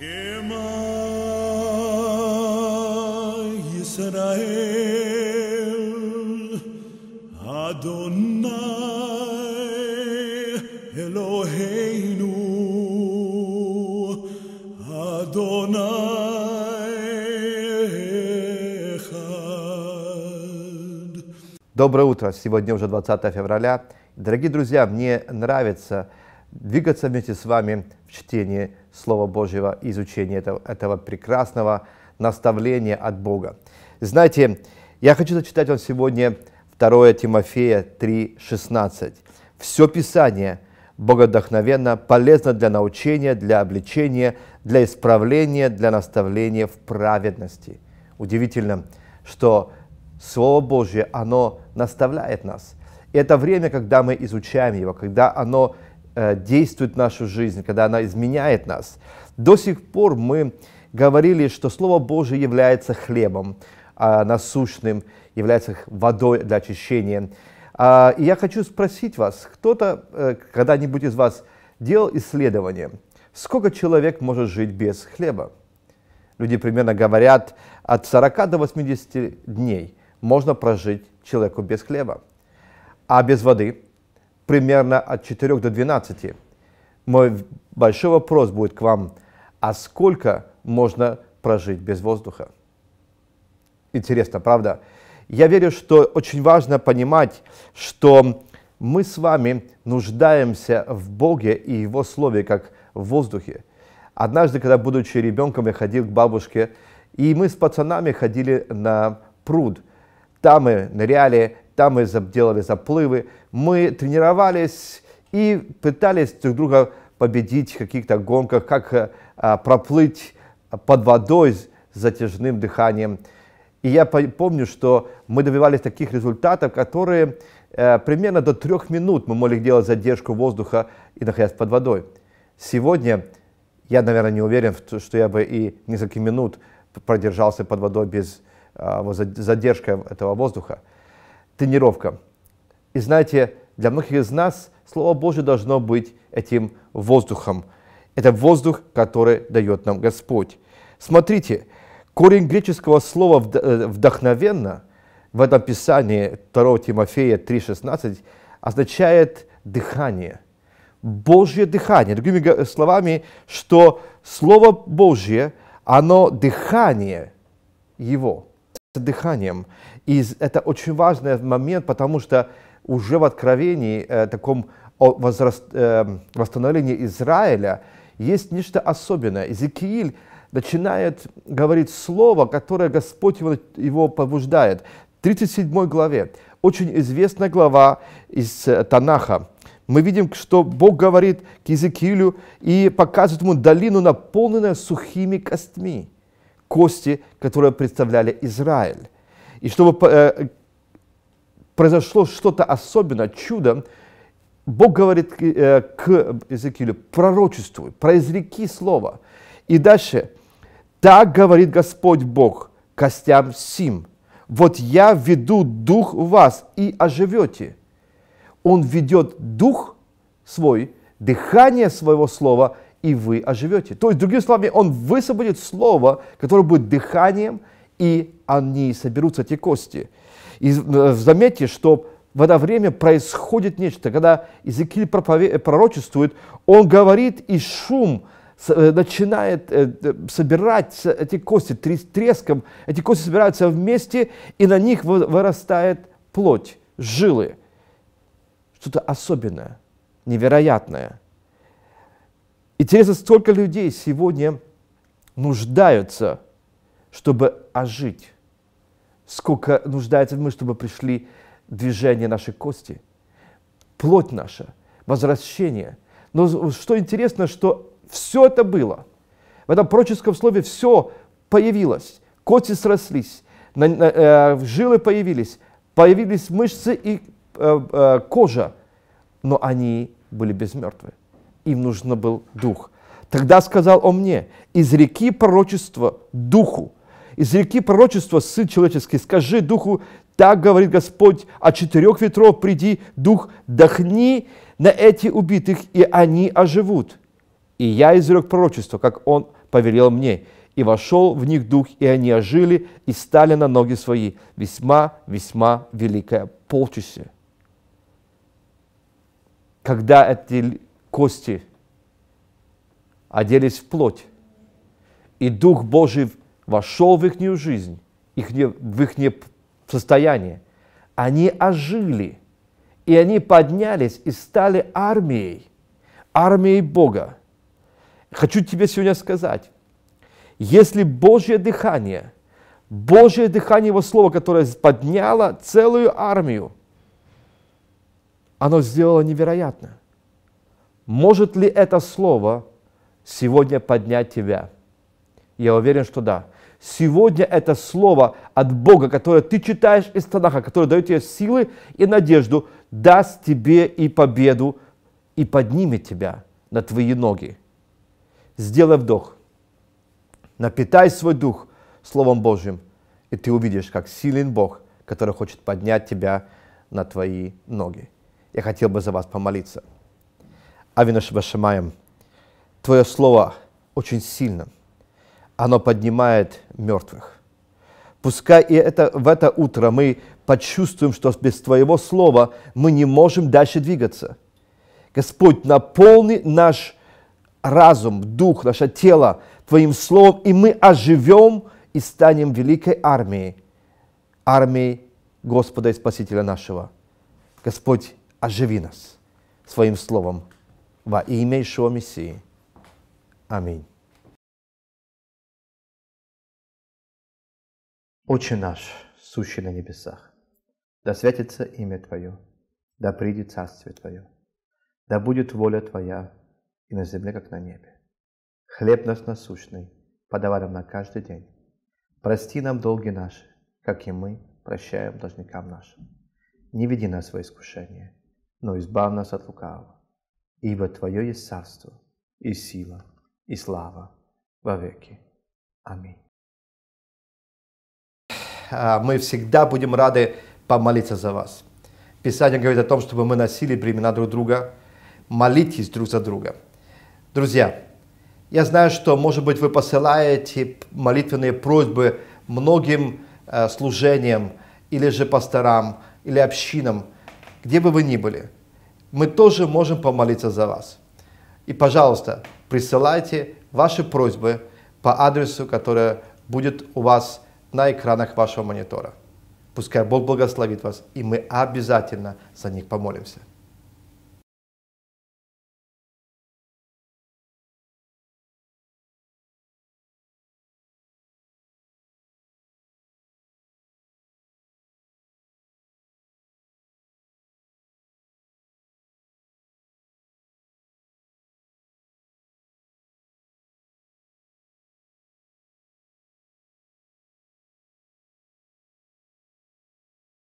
Доброе утро! Сегодня уже 20 февраля. Дорогие друзья, мне нравится двигаться вместе с вами в чтении Слова Божьего, изучение этого, этого прекрасного наставления от Бога. Знаете, я хочу зачитать вам сегодня 2 Тимофея 3,16. «Все Писание богодохновенно полезно для научения, для обличения, для исправления, для наставления в праведности». Удивительно, что Слово Божье, оно наставляет нас. И это время, когда мы изучаем его, когда оно Э, действует в нашу жизнь, когда она изменяет нас. До сих пор мы говорили, что Слово Божие является хлебом а, насущным, является водой для очищения. А, и я хочу спросить вас, кто-то, э, когда-нибудь из вас делал исследование, сколько человек может жить без хлеба? Люди примерно говорят, от 40 до 80 дней можно прожить человеку без хлеба. А без воды – примерно от 4 до 12. Мой большой вопрос будет к вам, а сколько можно прожить без воздуха? Интересно, правда? Я верю, что очень важно понимать, что мы с вами нуждаемся в Боге и Его Слове, как в воздухе. Однажды, когда, будучи ребенком, я ходил к бабушке, и мы с пацанами ходили на пруд. Там мы ныряли, там мы делали заплывы, мы тренировались и пытались друг друга победить в каких-то гонках, как э, а, проплыть под водой с затяжным дыханием. И я помню, что мы добивались таких результатов, которые э, примерно до трех минут мы могли делать задержку воздуха и находясь под водой. Сегодня я, наверное, не уверен, что я бы и несколько минут продержался под водой без э, задержки этого воздуха тренировка. И знаете, для многих из нас Слово Божье должно быть этим воздухом. Это воздух, который дает нам Господь. Смотрите, корень греческого слова э, «вдохновенно» в этом Писании 2 Тимофея 3,16 означает «дыхание». Божье дыхание. Другими словами, что Слово Божье, оно дыхание Его – дыханием. И это очень важный момент, потому что уже в откровении э, таком возраст, э, восстановлении Израиля есть нечто особенное. Иезекииль начинает говорить слово, которое Господь его, его побуждает. В 37 главе, очень известная глава из э, Танаха, мы видим, что Бог говорит к Иезекиилю и показывает ему долину, наполненную сухими костями кости, которые представляли Израиль. И чтобы э, произошло что-то особенное, чудо, Бог говорит э, к Иезекиилю, пророчествуй, произреки слово. И дальше, так говорит Господь Бог костям сим, вот я веду дух в вас и оживете. Он ведет дух свой, дыхание своего слова – и вы оживете. То есть, другими словами, он высвободит слово, которое будет дыханием, и они соберутся, эти кости. И э, заметьте, что в это время происходит нечто. Когда Иезекииль э, пророчествует, он говорит, и шум э, начинает собирать эти кости треском, эти кости собираются вместе, и на них вырастает плоть, жилы. Что-то особенное, невероятное – Интересно, столько людей сегодня нуждаются, чтобы ожить. Сколько нуждается мы, чтобы пришли движение нашей кости, плоть наша, возвращение. Но что интересно, что все это было. В этом проческом слове все появилось. Кости срослись, на, на, э, жилы появились, появились мышцы и э, э, кожа, но они были безмертвы им нужен был дух. Тогда сказал он мне, из реки пророчества духу, из реки пророчества, сын человеческий, скажи духу, так говорит Господь, от четырех ветров приди, дух, дохни на эти убитых, и они оживут. И я изрек пророчество, как он повелел мне, и вошел в них дух, и они ожили, и стали на ноги свои. Весьма, весьма великое полчище. Когда эти кости, оделись в плоть, и Дух Божий вошел в их жизнь, их, в их состояние. Они ожили, и они поднялись и стали армией, армией Бога. Хочу тебе сегодня сказать, если Божье дыхание, Божье дыхание Его Слова, которое подняло целую армию, оно сделало невероятно – может ли это слово сегодня поднять тебя? Я уверен, что да. Сегодня это слово от Бога, которое ты читаешь из Танаха, которое дает тебе силы и надежду, даст тебе и победу, и поднимет тебя на твои ноги. Сделай вдох. Напитай свой дух Словом Божьим, и ты увидишь, как силен Бог, который хочет поднять тебя на твои ноги. Я хотел бы за вас помолиться. Авинаш Вашамаем, Твое Слово очень сильно. Оно поднимает мертвых. Пускай и это, в это утро мы почувствуем, что без Твоего Слова мы не можем дальше двигаться. Господь, наполни наш разум, дух, наше тело Твоим Словом, и мы оживем и станем великой армией, армией Господа и Спасителя нашего. Господь, оживи нас своим Словом во имя Ишуа Мессии. Аминь. Отче наш, сущий на небесах, да святится имя Твое, да придет Царствие Твое, да будет воля Твоя и на земле, как на небе. Хлеб наш насущный, подавай нам на каждый день. Прости нам долги наши, как и мы прощаем должникам нашим. Не веди нас во искушение, но избавь нас от лукавого ибо Твое есть царство, и сила, и слава во веки. Аминь. А, мы всегда будем рады помолиться за вас. Писание говорит о том, чтобы мы носили бремена друг друга. Молитесь друг за друга. Друзья, я знаю, что, может быть, вы посылаете молитвенные просьбы многим э, служениям или же пасторам, или общинам, где бы вы ни были – мы тоже можем помолиться за вас. И, пожалуйста, присылайте ваши просьбы по адресу, которая будет у вас на экранах вашего монитора. Пускай Бог благословит вас, и мы обязательно за них помолимся.